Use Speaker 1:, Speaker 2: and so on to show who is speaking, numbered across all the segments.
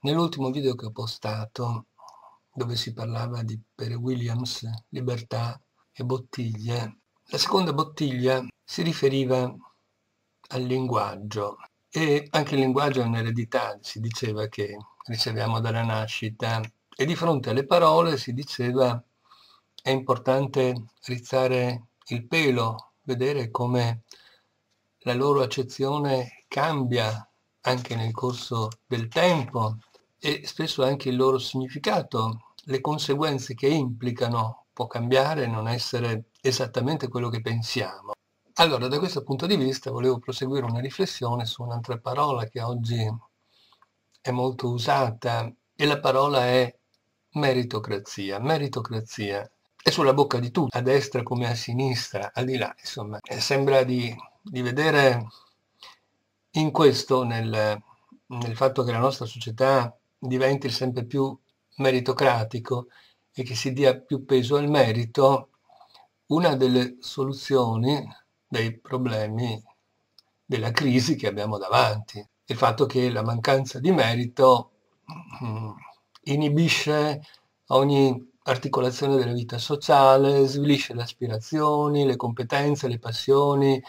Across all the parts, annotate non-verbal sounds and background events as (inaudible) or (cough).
Speaker 1: Nell'ultimo video che ho postato, dove si parlava di Per Williams, libertà e bottiglie, la seconda bottiglia si riferiva al linguaggio e anche il linguaggio è un'eredità, si diceva che riceviamo dalla nascita e di fronte alle parole si diceva è importante rizzare il pelo, vedere come la loro accezione cambia anche nel corso del tempo e spesso anche il loro significato, le conseguenze che implicano, può cambiare e non essere esattamente quello che pensiamo. Allora, da questo punto di vista volevo proseguire una riflessione su un'altra parola che oggi è molto usata e la parola è meritocrazia. Meritocrazia è sulla bocca di tutti, a destra come a sinistra, al di là, insomma. Eh, sembra di, di vedere in questo, nel, nel fatto che la nostra società diventi sempre più meritocratico e che si dia più peso al merito, una delle soluzioni dei problemi della crisi che abbiamo davanti. Il fatto che la mancanza di merito mm, inibisce ogni articolazione della vita sociale, svilisce le aspirazioni, le competenze, le passioni,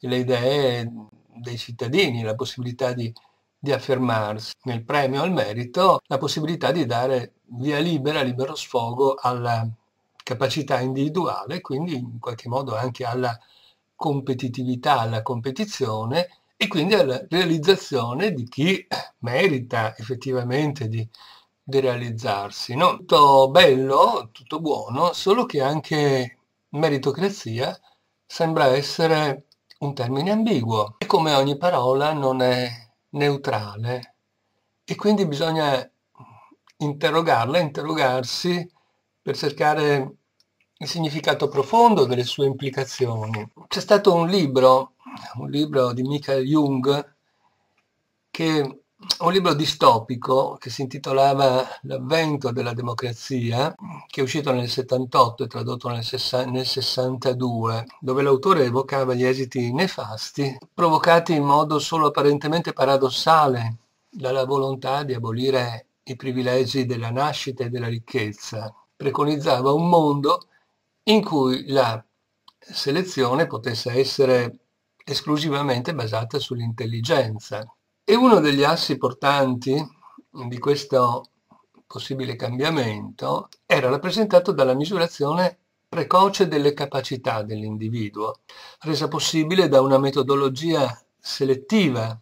Speaker 1: le idee dei cittadini, la possibilità di di affermarsi nel premio al merito la possibilità di dare via libera, libero sfogo alla capacità individuale, quindi in qualche modo anche alla competitività, alla competizione e quindi alla realizzazione di chi merita effettivamente di, di realizzarsi. No? Tutto bello, tutto buono, solo che anche meritocrazia sembra essere un termine ambiguo e come ogni parola non è neutrale e quindi bisogna interrogarla, interrogarsi per cercare il significato profondo delle sue implicazioni. C'è stato un libro, un libro di Michael Jung, che un libro distopico che si intitolava L'avvento della democrazia, che è uscito nel 78 e tradotto nel, 62, dove l'autore evocava gli esiti nefasti provocati in modo solo apparentemente paradossale dalla volontà di abolire i privilegi della nascita e della ricchezza. Preconizzava un mondo in cui la selezione potesse essere esclusivamente basata sull'intelligenza e uno degli assi portanti di questo possibile cambiamento era rappresentato dalla misurazione precoce delle capacità dell'individuo, resa possibile da una metodologia selettiva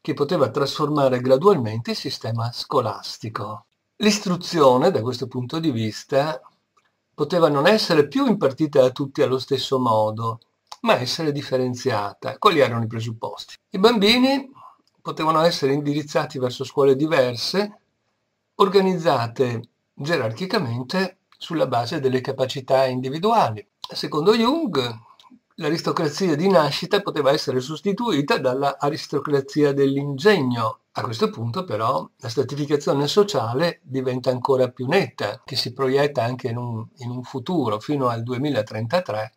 Speaker 1: che poteva trasformare gradualmente il sistema scolastico. L'istruzione, da questo punto di vista, poteva non essere più impartita a tutti allo stesso modo, ma essere differenziata. Quali erano i presupposti? I bambini potevano essere indirizzati verso scuole diverse, organizzate gerarchicamente sulla base delle capacità individuali. Secondo Jung, l'aristocrazia di nascita poteva essere sostituita dall'aristocrazia dell'ingegno. A questo punto però la stratificazione sociale diventa ancora più netta, che si proietta anche in un, in un futuro, fino al 2033,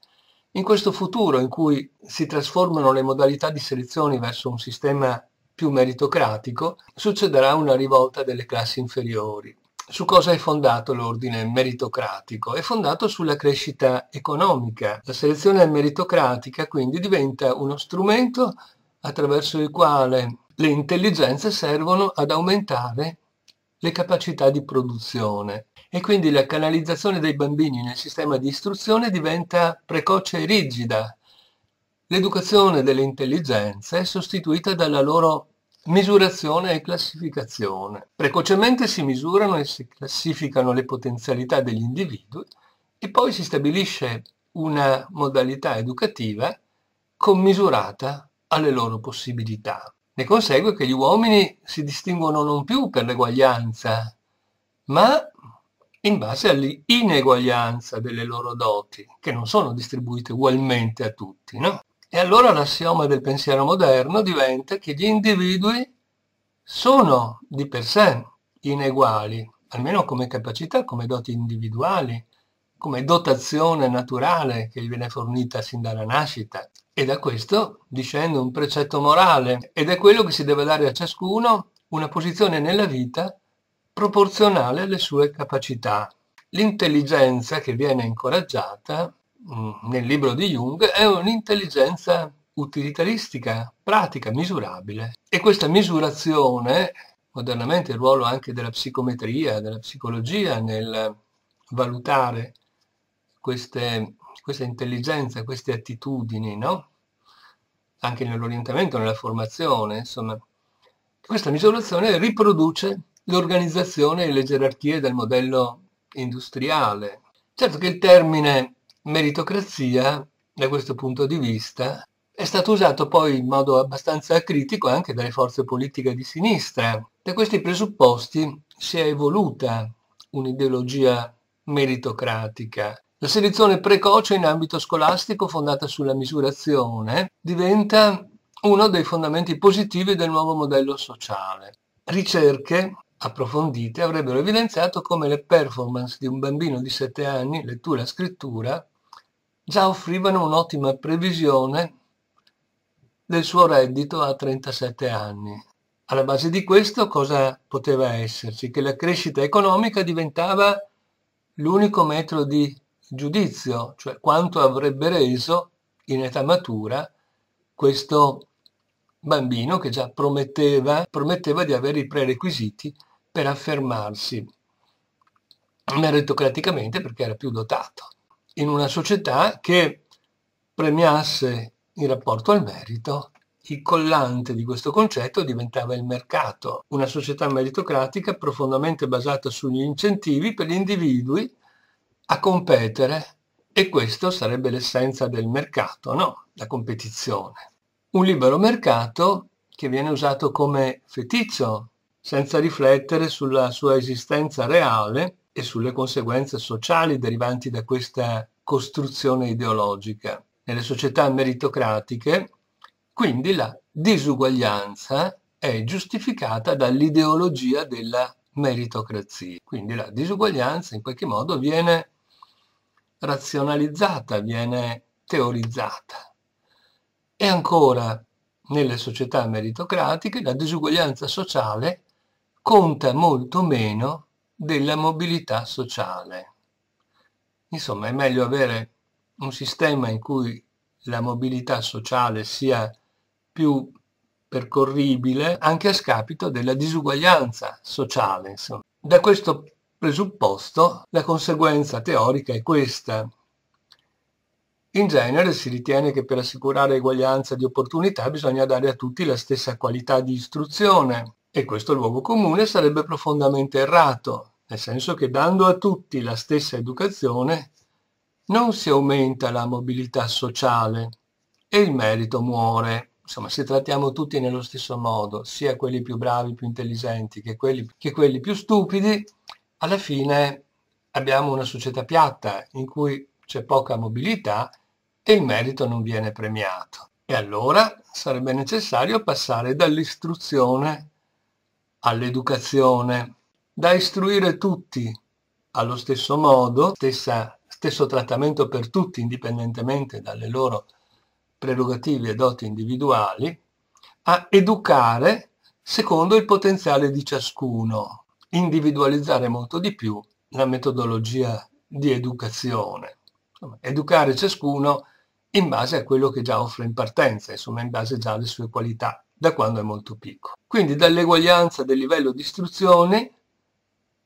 Speaker 1: in questo futuro in cui si trasformano le modalità di selezione verso un sistema più meritocratico, succederà una rivolta delle classi inferiori. Su cosa è fondato l'ordine meritocratico? È fondato sulla crescita economica. La selezione meritocratica quindi diventa uno strumento attraverso il quale le intelligenze servono ad aumentare le capacità di produzione e quindi la canalizzazione dei bambini nel sistema di istruzione diventa precoce e rigida, L'educazione delle intelligenze è sostituita dalla loro misurazione e classificazione. Precocemente si misurano e si classificano le potenzialità degli individui e poi si stabilisce una modalità educativa commisurata alle loro possibilità. Ne consegue che gli uomini si distinguono non più per l'eguaglianza, ma in base all'ineguaglianza delle loro doti, che non sono distribuite ugualmente a tutti. No? E allora l'assioma del pensiero moderno diventa che gli individui sono di per sé ineguali, almeno come capacità, come doti individuali, come dotazione naturale che gli viene fornita sin dalla nascita. E da questo discende un precetto morale ed è quello che si deve dare a ciascuno una posizione nella vita proporzionale alle sue capacità. L'intelligenza che viene incoraggiata Mm, nel libro di Jung è un'intelligenza utilitaristica, pratica, misurabile. E questa misurazione, modernamente il ruolo anche della psicometria, della psicologia nel valutare queste, questa intelligenza, queste attitudini, no? anche nell'orientamento, nella formazione, insomma, questa misurazione riproduce l'organizzazione e le gerarchie del modello industriale. Certo che il termine meritocrazia, da questo punto di vista, è stato usato poi in modo abbastanza critico anche dalle forze politiche di sinistra. Da questi presupposti si è evoluta un'ideologia meritocratica. La selezione precoce in ambito scolastico fondata sulla misurazione diventa uno dei fondamenti positivi del nuovo modello sociale. Ricerche approfondite avrebbero evidenziato come le performance di un bambino di 7 anni, lettura e scrittura, già offrivano un'ottima previsione del suo reddito a 37 anni. Alla base di questo cosa poteva esserci? Che la crescita economica diventava l'unico metro di giudizio, cioè quanto avrebbe reso in età matura questo bambino che già prometteva, prometteva di avere i prerequisiti per affermarsi meritocraticamente perché era più dotato in una società che premiasse in rapporto al merito, il collante di questo concetto diventava il mercato, una società meritocratica profondamente basata sugli incentivi per gli individui a competere e questo sarebbe l'essenza del mercato, no? La competizione. Un libero mercato che viene usato come feticcio, senza riflettere sulla sua esistenza reale e sulle conseguenze sociali derivanti da questa costruzione ideologica. Nelle società meritocratiche, quindi, la disuguaglianza è giustificata dall'ideologia della meritocrazia. Quindi la disuguaglianza in qualche modo viene razionalizzata, viene teorizzata. E ancora nelle società meritocratiche la disuguaglianza sociale conta molto meno della mobilità sociale. Insomma, è meglio avere un sistema in cui la mobilità sociale sia più percorribile anche a scapito della disuguaglianza sociale. Insomma. Da questo presupposto la conseguenza teorica è questa. In genere si ritiene che per assicurare eguaglianza di opportunità bisogna dare a tutti la stessa qualità di istruzione, e questo luogo comune sarebbe profondamente errato, nel senso che dando a tutti la stessa educazione non si aumenta la mobilità sociale e il merito muore. Insomma, se trattiamo tutti nello stesso modo, sia quelli più bravi, più intelligenti che quelli, che quelli più stupidi, alla fine abbiamo una società piatta in cui c'è poca mobilità e il merito non viene premiato. E allora sarebbe necessario passare dall'istruzione all'educazione, da istruire tutti allo stesso modo, stessa, stesso trattamento per tutti indipendentemente dalle loro prerogative e doti individuali, a educare secondo il potenziale di ciascuno, individualizzare molto di più la metodologia di educazione, educare ciascuno in base a quello che già offre in partenza, insomma in base già alle sue qualità da quando è molto piccolo. Quindi dall'eguaglianza del livello di istruzione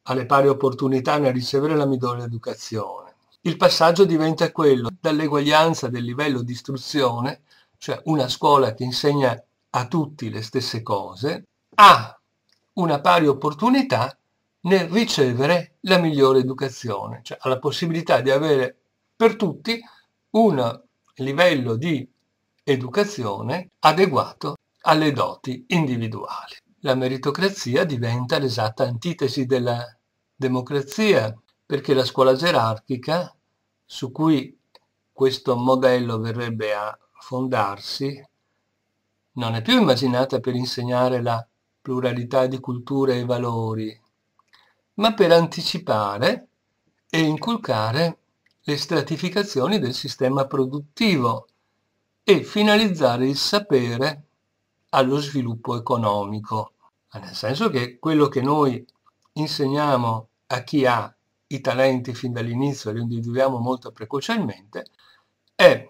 Speaker 1: alle pari opportunità nel ricevere la migliore educazione. Il passaggio diventa quello dall'eguaglianza del livello di istruzione, cioè una scuola che insegna a tutti le stesse cose, a una pari opportunità nel ricevere la migliore educazione, cioè alla possibilità di avere per tutti un livello di educazione adeguato alle doti individuali. La meritocrazia diventa l'esatta antitesi della democrazia, perché la scuola gerarchica, su cui questo modello verrebbe a fondarsi, non è più immaginata per insegnare la pluralità di culture e valori, ma per anticipare e inculcare le stratificazioni del sistema produttivo e finalizzare il sapere allo sviluppo economico, nel senso che quello che noi insegniamo a chi ha i talenti fin dall'inizio, e li individuiamo molto precocemente, è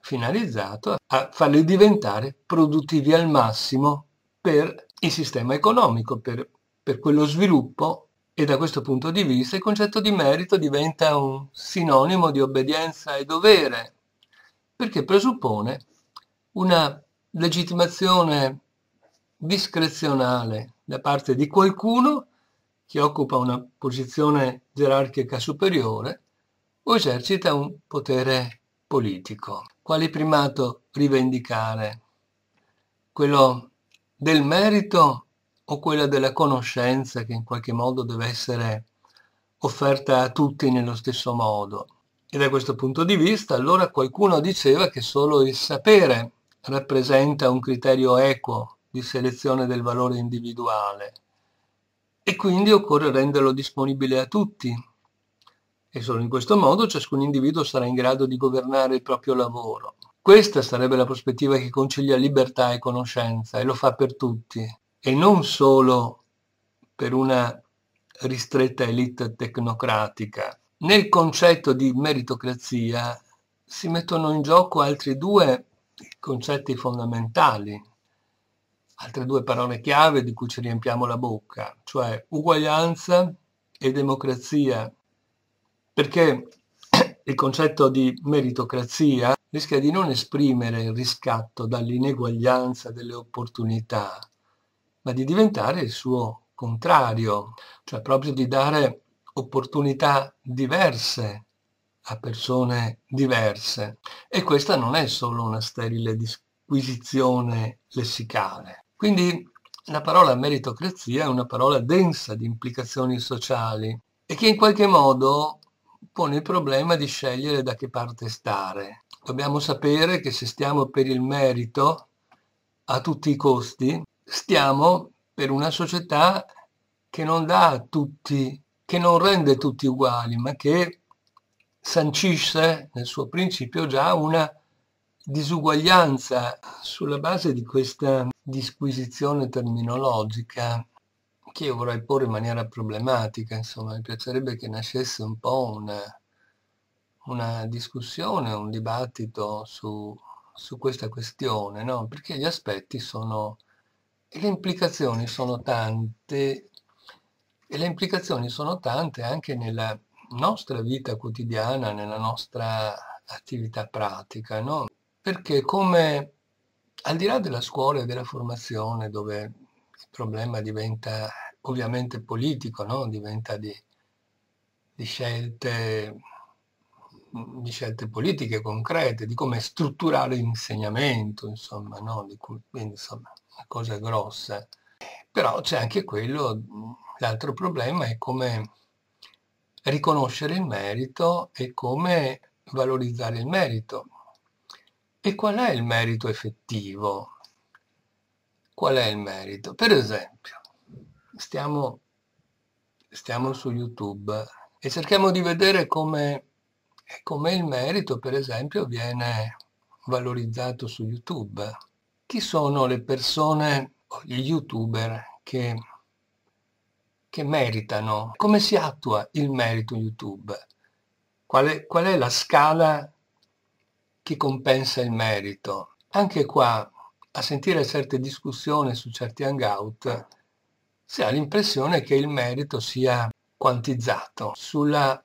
Speaker 1: finalizzato a farli diventare produttivi al massimo per il sistema economico, per, per quello sviluppo e da questo punto di vista il concetto di merito diventa un sinonimo di obbedienza e dovere, perché presuppone una legittimazione discrezionale da parte di qualcuno che occupa una posizione gerarchica superiore o esercita un potere politico. Quale primato rivendicare? Quello del merito o quella della conoscenza che in qualche modo deve essere offerta a tutti nello stesso modo? E da questo punto di vista allora qualcuno diceva che solo il sapere rappresenta un criterio equo di selezione del valore individuale e quindi occorre renderlo disponibile a tutti e solo in questo modo ciascun individuo sarà in grado di governare il proprio lavoro. Questa sarebbe la prospettiva che concilia libertà e conoscenza e lo fa per tutti e non solo per una ristretta elite tecnocratica. Nel concetto di meritocrazia si mettono in gioco altri due concetti fondamentali, altre due parole chiave di cui ci riempiamo la bocca, cioè uguaglianza e democrazia, perché (clears throat) il concetto di meritocrazia rischia di non esprimere il riscatto dall'ineguaglianza delle opportunità, ma di diventare il suo contrario, cioè proprio di dare opportunità diverse a persone diverse e questa non è solo una sterile disquisizione lessicale. Quindi la parola meritocrazia è una parola densa di implicazioni sociali e che in qualche modo pone il problema di scegliere da che parte stare. Dobbiamo sapere che se stiamo per il merito a tutti i costi, stiamo per una società che non dà a tutti, che non rende tutti uguali, ma che sancisce nel suo principio già una disuguaglianza sulla base di questa disquisizione terminologica che io vorrei porre in maniera problematica, insomma, mi piacerebbe che nascesse un po' una, una discussione, un dibattito su, su questa questione, no? perché gli aspetti sono, e le implicazioni sono tante, e le implicazioni sono tante anche nella nostra vita quotidiana, nella nostra attività pratica, no? perché come al di là della scuola e della formazione dove il problema diventa ovviamente politico, no? diventa di, di, scelte, di, scelte, politiche concrete, di come strutturare l'insegnamento, insomma, no? quindi, insomma, una cosa grossa. Però c'è anche quello, l'altro problema è come riconoscere il merito e come valorizzare il merito. E qual è il merito effettivo? Qual è il merito? Per esempio, stiamo, stiamo su YouTube e cerchiamo di vedere come, come il merito, per esempio, viene valorizzato su YouTube. Chi sono le persone, gli youtuber che che meritano. Come si attua il merito YouTube? Qual è, qual è la scala che compensa il merito? Anche qua, a sentire certe discussioni su certi hangout, si ha l'impressione che il merito sia quantizzato sulla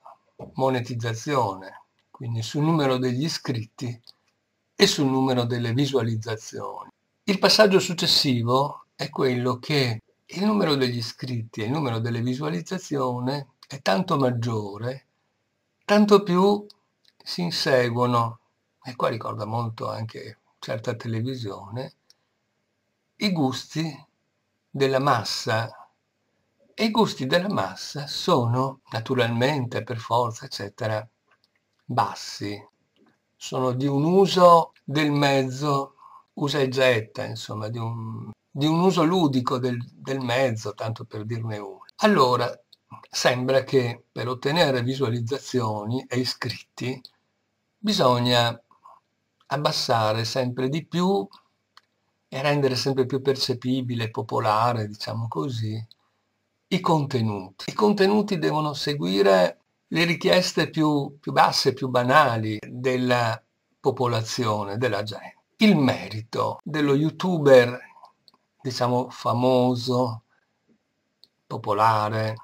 Speaker 1: monetizzazione, quindi sul numero degli iscritti e sul numero delle visualizzazioni. Il passaggio successivo è quello che il numero degli iscritti e il numero delle visualizzazioni è tanto maggiore, tanto più si inseguono, e qua ricorda molto anche certa televisione, i gusti della massa. E i gusti della massa sono, naturalmente, per forza, eccetera, bassi. Sono di un uso del mezzo, usa e getta, insomma, di un di un uso ludico del, del mezzo, tanto per dirne uno. Allora, sembra che per ottenere visualizzazioni e iscritti bisogna abbassare sempre di più e rendere sempre più percepibile, popolare, diciamo così, i contenuti. I contenuti devono seguire le richieste più, più basse, più banali della popolazione, della gente. Il merito dello youtuber diciamo, famoso, popolare,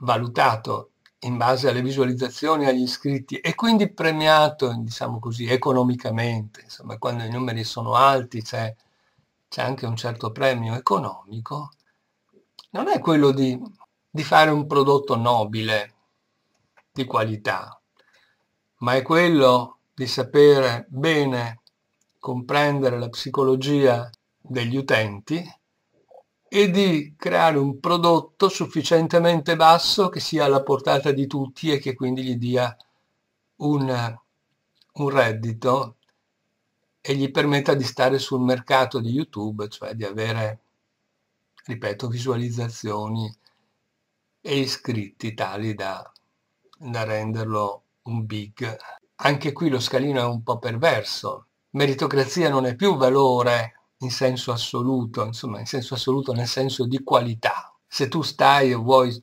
Speaker 1: valutato in base alle visualizzazioni agli iscritti e quindi premiato, diciamo così, economicamente. Insomma, quando i numeri sono alti c'è, c'è anche un certo premio economico. Non è quello di, di fare un prodotto nobile, di qualità, ma è quello di sapere bene comprendere la psicologia degli utenti e di creare un prodotto sufficientemente basso che sia alla portata di tutti e che quindi gli dia un, un reddito e gli permetta di stare sul mercato di YouTube, cioè di avere, ripeto, visualizzazioni e iscritti tali da, da renderlo un big. Anche qui lo scalino è un po' perverso. Meritocrazia non è più valore in senso assoluto, insomma in senso assoluto nel senso di qualità. Se tu stai e vuoi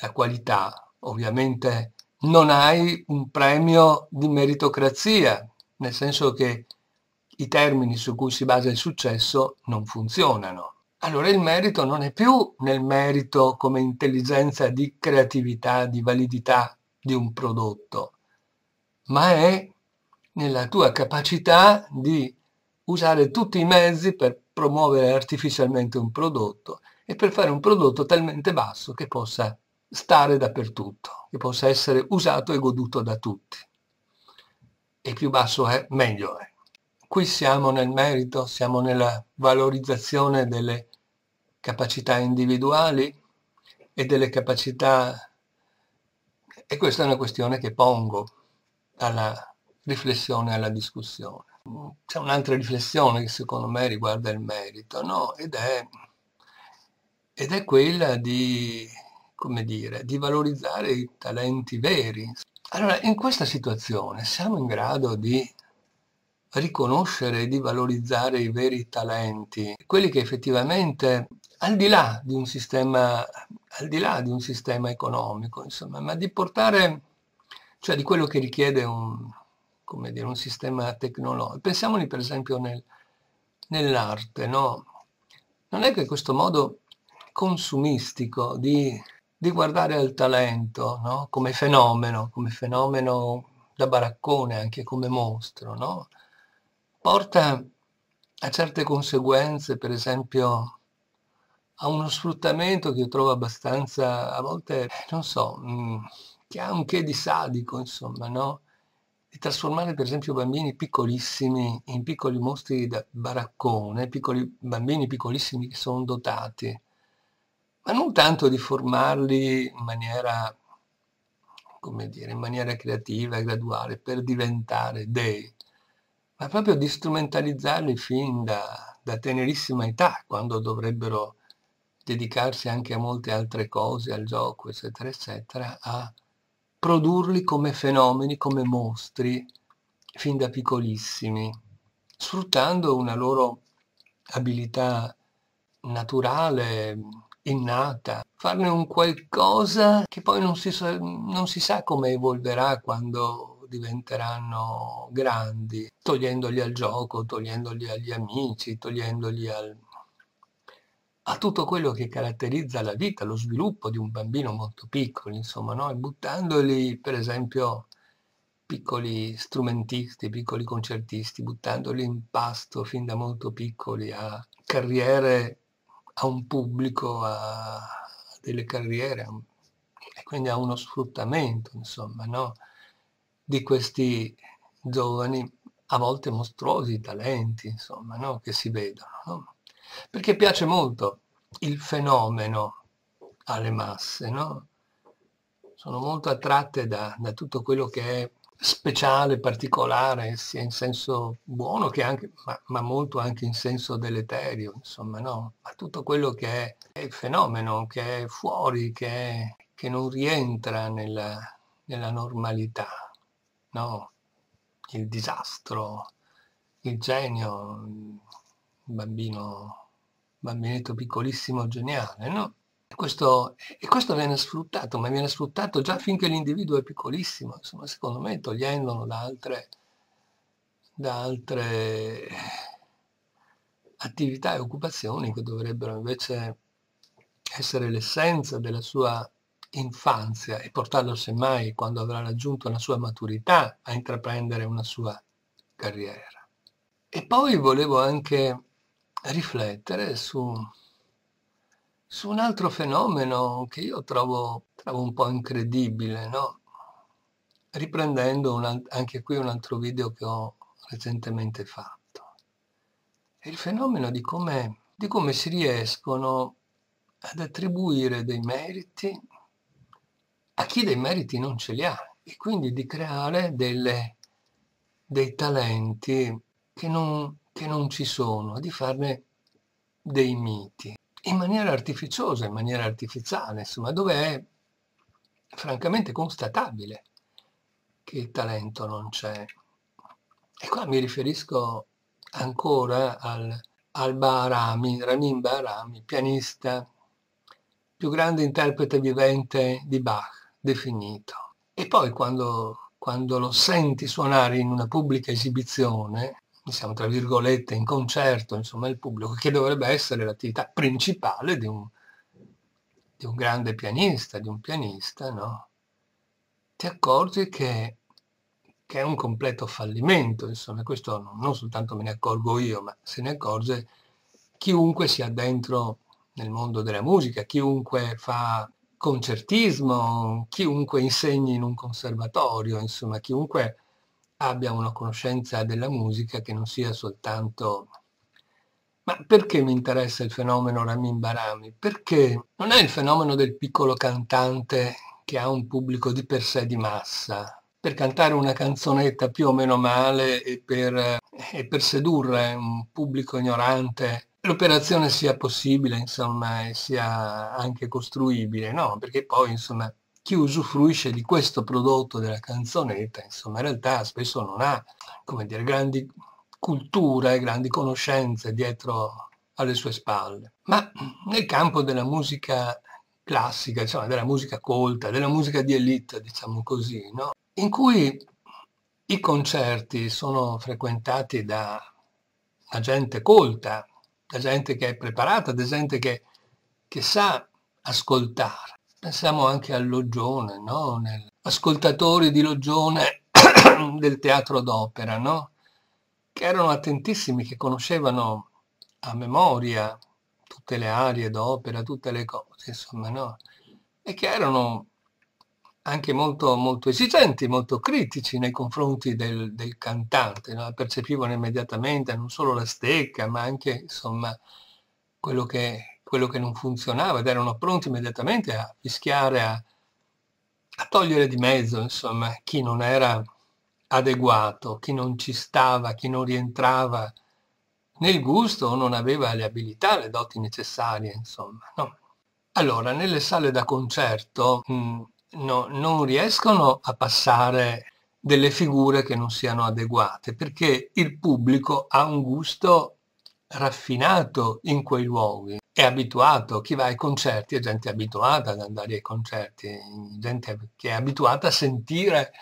Speaker 1: la qualità, ovviamente non hai un premio di meritocrazia, nel senso che i termini su cui si basa il successo non funzionano. Allora il merito non è più nel merito come intelligenza di creatività, di validità di un prodotto, ma è nella tua capacità di usare tutti i mezzi per promuovere artificialmente un prodotto e per fare un prodotto talmente basso che possa stare dappertutto, che possa essere usato e goduto da tutti. E più basso è, meglio è. Qui siamo nel merito, siamo nella valorizzazione delle capacità individuali e delle capacità... E questa è una questione che pongo alla riflessione, alla discussione c'è un'altra riflessione che secondo me riguarda il merito, no? ed, è, ed è quella di, come dire, di valorizzare i talenti veri. Allora, in questa situazione siamo in grado di riconoscere e di valorizzare i veri talenti, quelli che effettivamente, al di là di un sistema, di di un sistema economico, insomma, ma di portare, cioè di quello che richiede un, come dire, un sistema tecnologico. Pensiamoli per esempio nel, nell'arte, no? Non è che questo modo consumistico di, di guardare al talento no? come fenomeno, come fenomeno da baraccone, anche come mostro, no? porta a certe conseguenze, per esempio a uno sfruttamento che io trovo abbastanza, a volte, non so, mh, mm, che ha un che di sadico, insomma, no? e trasformare per esempio bambini piccolissimi in piccoli mostri da baraccone, piccoli, bambini piccolissimi che sono dotati, ma non tanto di formarli in maniera, come dire, in maniera creativa e graduale per diventare dei, ma proprio di strumentalizzarli fin da, da tenerissima età, quando dovrebbero dedicarsi anche a molte altre cose, al gioco, eccetera, eccetera, a produrli come fenomeni, come mostri, fin da piccolissimi, sfruttando una loro abilità naturale, innata, farne un qualcosa che poi non si, sa, non si sa come evolverà quando diventeranno grandi, togliendoli al gioco, togliendoli agli amici, togliendoli al, a tutto quello che caratterizza la vita, lo sviluppo di un bambino molto piccolo, insomma, no? e buttandoli, per esempio, piccoli strumentisti, piccoli concertisti, buttandoli in pasto fin da molto piccoli a carriere, a un pubblico, a delle carriere, e quindi a uno sfruttamento, insomma, no? di questi giovani, a volte mostruosi talenti, insomma, no? che si vedono. No? perché piace molto il fenomeno alle masse, no? Sono molto attratte da, da tutto quello che è speciale, particolare, sia in senso buono che anche, ma, ma, molto anche in senso deleterio, insomma, no? A tutto quello che è, è fenomeno, che è fuori, che, è, che non rientra nella, nella normalità, no? Il disastro, il genio, il bambino bambinetto piccolissimo, geniale, no? Questo, e questo viene sfruttato, ma viene sfruttato già finché l'individuo è piccolissimo, insomma, secondo me togliendolo da altre, da altre attività e occupazioni che dovrebbero invece essere l'essenza della sua infanzia e portarlo semmai quando avrà raggiunto la sua maturità a intraprendere una sua carriera. E poi volevo anche riflettere su, su un altro fenomeno che io trovo, trovo un po' incredibile, no? riprendendo un, anche qui un altro video che ho recentemente fatto. È il fenomeno di come, di come si riescono ad attribuire dei meriti a chi dei meriti non ce li ha e quindi di creare delle, dei talenti che non, che non ci sono, di farne dei miti, in maniera artificiosa, in maniera artificiale, insomma, dove è francamente constatabile che il talento non c'è. E qua mi riferisco ancora al, al Baharami, Ramin Baharami, pianista, più grande interprete vivente di Bach, definito. E poi quando, quando lo senti suonare in una pubblica esibizione, diciamo tra virgolette, in concerto, insomma, il pubblico, che dovrebbe essere l'attività principale di un, di un grande pianista, di un pianista, no? Ti accorgi che che è un completo fallimento, insomma, questo non, non, soltanto me ne accorgo io, ma se ne accorge chiunque sia dentro nel mondo della musica, chiunque fa concertismo, chiunque insegni in un conservatorio, insomma, chiunque abbia una conoscenza della musica che non sia soltanto ma perché mi interessa il fenomeno Ramin Barami? Perché non è il fenomeno del piccolo cantante che ha un pubblico di per sé di massa, per cantare una canzonetta più o meno male e per, e per sedurre un pubblico ignorante l'operazione sia possibile, insomma, e sia anche costruibile, no? Perché poi, insomma, chi usufruisce di questo prodotto della canzonetta, insomma, in realtà spesso non ha, come dire, grandi culture, grandi conoscenze dietro alle sue spalle. Ma nel campo della musica classica, insomma, della musica colta, della musica di elite, diciamo così, no? in cui i concerti sono frequentati da, da gente colta, da gente che è preparata, da gente che, che sa ascoltare Pensiamo anche a Loggione, no? ascoltatori di Loggione (coughs) del teatro d'opera, no? che erano attentissimi, che conoscevano a memoria tutte le arie d'opera, tutte le cose, insomma, no? e che erano anche molto, molto esigenti, molto critici nei confronti del, del cantante, no? percepivano immediatamente non solo la stecca, ma anche insomma, quello che quello che non funzionava ed erano pronti immediatamente a fischiare, a, a togliere di mezzo insomma, chi non era adeguato, chi non ci stava, chi non rientrava nel gusto o non aveva le abilità, le doti necessarie, insomma. No. Allora, nelle sale da concerto mh, mm, no, non riescono a passare delle figure che non siano adeguate, perché il pubblico ha un gusto raffinato in quei luoghi, è abituato, chi va ai concerti è gente abituata ad andare ai concerti, gente che è abituata a sentire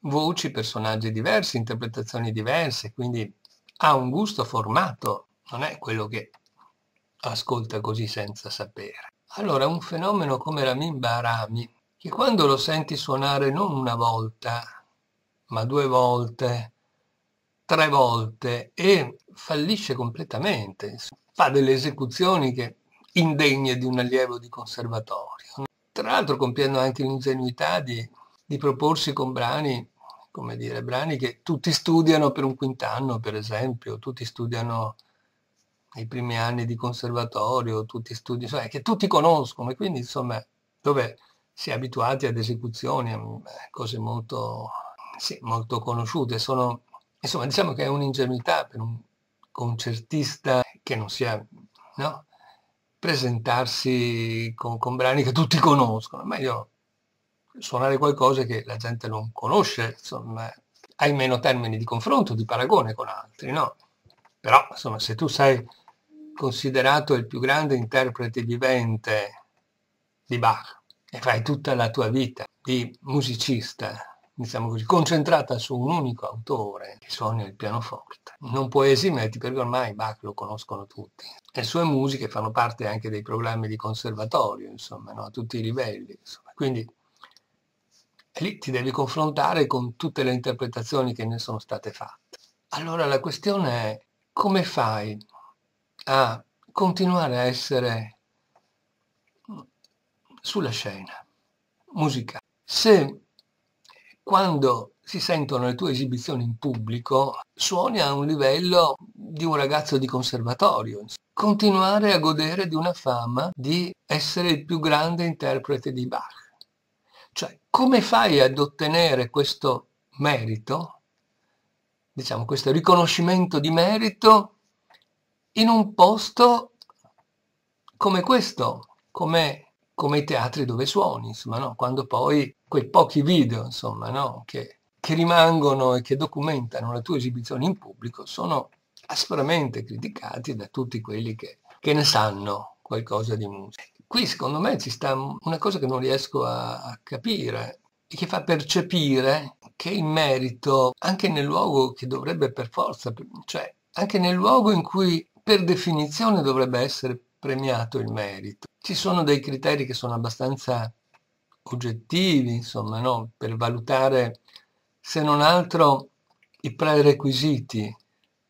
Speaker 1: voci, personaggi diversi, interpretazioni diverse, quindi ha un gusto formato, non è quello che ascolta così senza sapere. Allora un fenomeno come la Mimba Arami, che quando lo senti suonare non una volta, ma due volte, tre volte e fallisce completamente, fa delle esecuzioni che indegne di un allievo di conservatorio. Tra l'altro compiendo anche l'ingenuità di, di proporsi con brani, come dire, brani che tutti studiano per un quintanno, per esempio, tutti studiano nei primi anni di conservatorio, tutti studi, cioè, che tutti conoscono e quindi insomma dove si è abituati ad esecuzioni, mm, eh, cose molto, sì, molto conosciute, sono Insomma, diciamo che è un'ingenuità per un concertista che non sia, no? presentarsi con, con brani che tutti conoscono, è meglio suonare qualcosa che la gente non conosce, insomma, hai meno termini di confronto, di paragone con altri, no? Però, insomma, se tu sei considerato il più grande interprete vivente di Bach e fai tutta la tua vita di musicista diciamo così, concentrata su un unico autore che suona il pianoforte. Non puoi esimerti perché ormai Bach lo conoscono tutti. Le sue musiche fanno parte anche dei programmi di conservatorio, insomma, no? a tutti i livelli. Insomma. Quindi lì ti devi confrontare con tutte le interpretazioni che ne sono state fatte. Allora la questione è come fai a continuare a essere sulla scena musicale. Se quando si sentono le tue esibizioni in pubblico, suoni a un livello di un ragazzo di conservatorio. Continuare a godere di una fama di essere il più grande interprete di Bach. Cioè, come fai ad ottenere questo merito, diciamo questo riconoscimento di merito, in un posto come questo, come, come i teatri dove suoni, insomma, no? quando poi quei pochi video, insomma, no? che, che rimangono e che documentano la tua esibizione in pubblico sono aspramente criticati da tutti quelli che, che ne sanno qualcosa di musica. Qui secondo me ci sta una cosa che non riesco a, a capire e che fa percepire che il merito, anche nel luogo che dovrebbe per forza, cioè anche nel luogo in cui per definizione dovrebbe essere premiato il merito, ci sono dei criteri che sono abbastanza oggettivi, insomma, no? per valutare se non altro i prerequisiti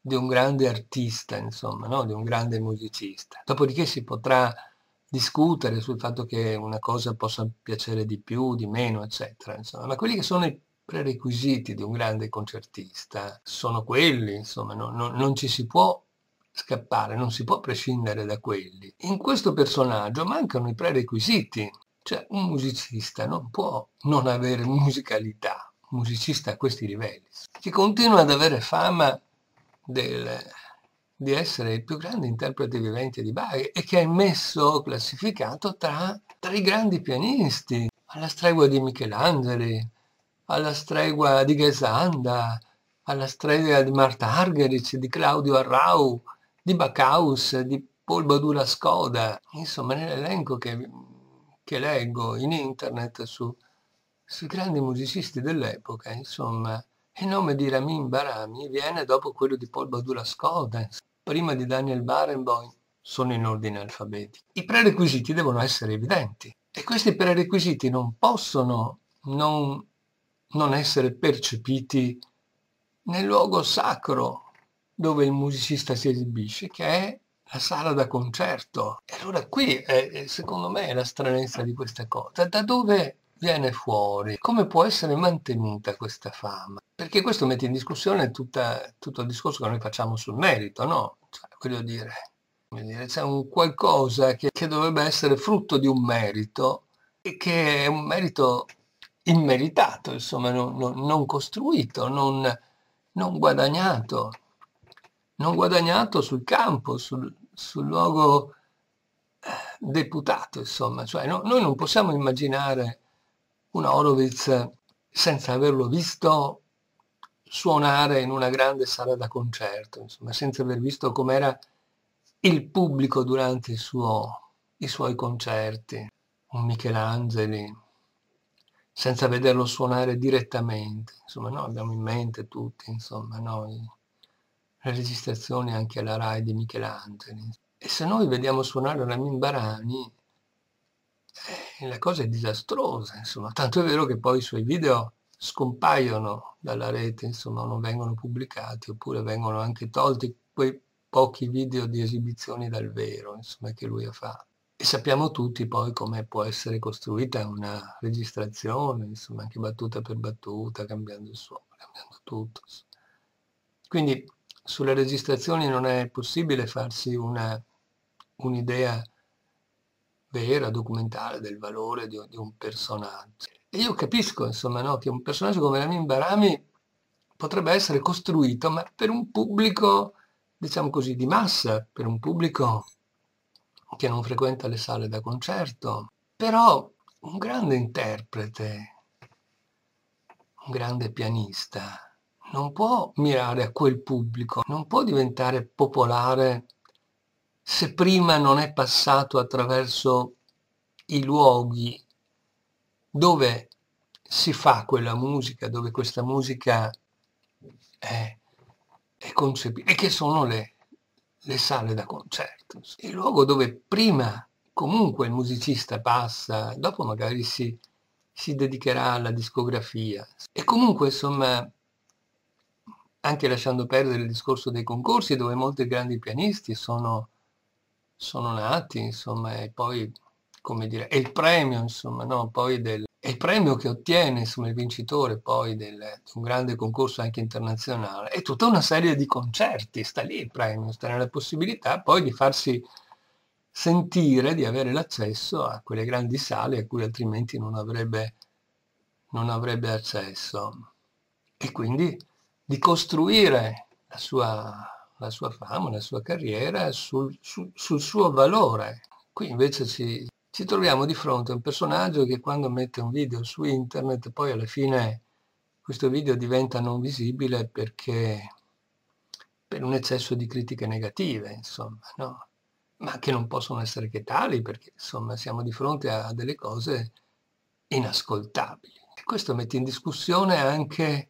Speaker 1: di un grande artista, insomma, no? di un grande musicista. Dopodiché si potrà discutere sul fatto che una cosa possa piacere di più, di meno, eccetera. Insomma. Ma quelli che sono i prerequisiti di un grande concertista sono quelli, insomma, no? non, non ci si può scappare, non si può prescindere da quelli. In questo personaggio mancano i prerequisiti cioè un musicista non può non avere musicalità, musicista a questi livelli. Si continua ad avere fama del, di essere il più grande interprete vivente di Bach e che è messo, classificato tra, tra i grandi pianisti, alla stregua di Michelangeli, alla stregua di Gesanda, alla stregua di Marta Argerich, di Claudio Arrau, di Baccaus, di Paul Badura Skoda, insomma nell'elenco che che leggo in internet su, su grandi musicisti dell'epoca, insomma, il nome di Ramin Barami viene dopo quello di Paul Badula Scodens, prima di Daniel Barenboim, sono in ordine alfabetico. I prerequisiti devono essere evidenti e questi prerequisiti non possono non, non essere percepiti nel luogo sacro dove il musicista si esibisce, che è la sala da concerto. E allora qui è, secondo me è la stranezza di questa cosa. Da dove viene fuori? Come può essere mantenuta questa fama? Perché questo mette in discussione tutta, tutto il discorso che noi facciamo sul merito, no? Cioè, voglio dire, dire c'è un qualcosa che, che dovrebbe essere frutto di un merito e che è un merito immeritato, insomma, non, non, non costruito, non, non guadagnato, non guadagnato sul campo, sul, sul luogo eh, deputato, insomma. Cioè, no, noi non possiamo immaginare un Horowitz senza averlo visto suonare in una grande sala da concerto, insomma, senza aver visto com'era il pubblico durante suo, i suoi concerti, un Michelangeli, senza vederlo suonare direttamente. Insomma, noi abbiamo in mente tutti, insomma, noi la registrazione anche alla RAI di Michelangeli. E se noi vediamo suonare Ramin Barani, eh, la cosa è disastrosa, insomma. Tanto è vero che poi i suoi video scompaiono dalla rete, insomma, non vengono pubblicati, oppure vengono anche tolti quei pochi video di esibizioni dal vero, insomma, che lui ha fatto. E sappiamo tutti poi come può essere costruita una registrazione, insomma, anche battuta per battuta, cambiando il suono, cambiando tutto. Insomma. Quindi sulle registrazioni non è possibile farsi un'idea vera, documentale del valore di, di, un personaggio. E io capisco, insomma, no, che un personaggio come Ramin Barami potrebbe essere costruito, ma per un pubblico, diciamo così, di massa, per un pubblico che non frequenta le sale da concerto. Però un grande interprete, un grande pianista, non può mirare a quel pubblico, non può diventare popolare se prima non è passato attraverso i luoghi dove si fa quella musica, dove questa musica è, è concepita, e che sono le, le sale da concerto. Il luogo dove prima comunque il musicista passa, dopo magari si, si dedicherà alla discografia. E comunque, insomma, anche lasciando perdere il discorso dei concorsi dove molti grandi pianisti sono, sono nati, insomma, e poi, come dire, è il premio, insomma, no, poi del, è il premio che ottiene, insomma, il vincitore poi del, di un grande concorso anche internazionale, è tutta una serie di concerti, sta lì il premio, sta nella possibilità poi di farsi sentire, di avere l'accesso a quelle grandi sale a cui altrimenti non avrebbe, non avrebbe accesso. E quindi di costruire la sua, la sua fama, la sua carriera sul, su, sul suo valore. Qui invece ci, ci troviamo di fronte a un personaggio che quando mette un video su internet poi alla fine questo video diventa non visibile perché per un eccesso di critiche negative, insomma, no? ma che non possono essere che tali perché insomma siamo di fronte a delle cose inascoltabili. E questo mette in discussione anche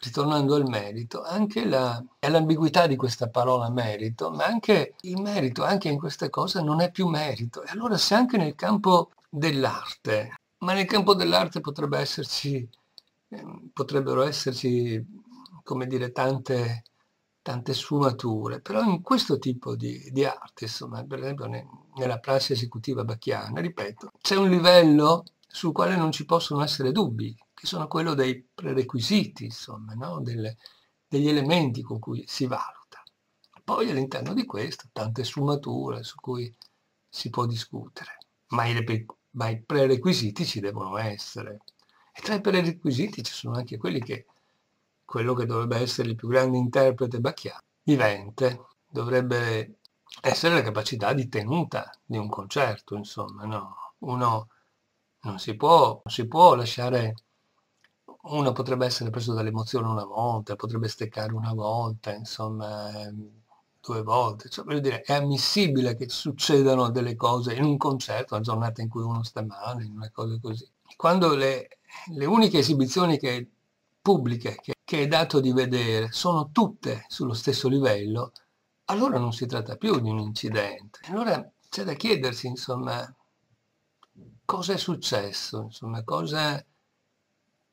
Speaker 1: ritornando al merito, anche la, all'ambiguità di questa parola merito, ma anche il merito, anche in questa cosa, non è più merito. E allora se anche nel campo dell'arte, ma nel campo dell'arte potrebbe esserci, ehm, potrebbero esserci, come dire, tante, tante sfumature, però in questo tipo di, di arte, insomma, per esempio ne, nella prassi esecutiva bacchiana, ripeto, c'è un livello sul quale non ci possono essere dubbi, che sono quello dei prerequisiti, insomma, no? Delle, degli elementi con cui si valuta. Poi all'interno di questo tante sfumature su cui si può discutere, ma i, ma i prerequisiti ci devono essere. E tra i prerequisiti ci sono anche quelli che quello che dovrebbe essere il più grande interprete Bacchiano vivente dovrebbe essere la capacità di tenuta di un concerto, insomma, no? Uno non si può, non si può lasciare uno potrebbe essere preso dall'emozione una volta, potrebbe steccare una volta, insomma, ehm, due volte, cioè, voglio dire, è ammissibile che succedano delle cose in un concerto, la giornata in cui uno sta male, in una cosa così. Quando le, le uniche esibizioni che, pubbliche che, che è dato di vedere sono tutte sullo stesso livello, allora non si tratta più di un incidente. Allora c'è da chiedersi, insomma, cosa è successo, insomma, cosa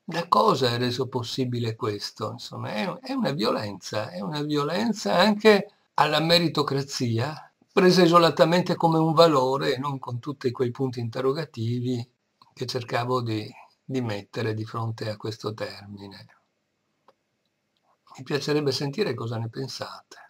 Speaker 1: da cosa è reso possibile questo? Insomma, è, è una violenza, è una violenza anche alla meritocrazia, presa isolatamente come un valore e non con tutti quei punti interrogativi che cercavo di, di mettere di fronte a questo termine. Mi piacerebbe sentire cosa ne pensate.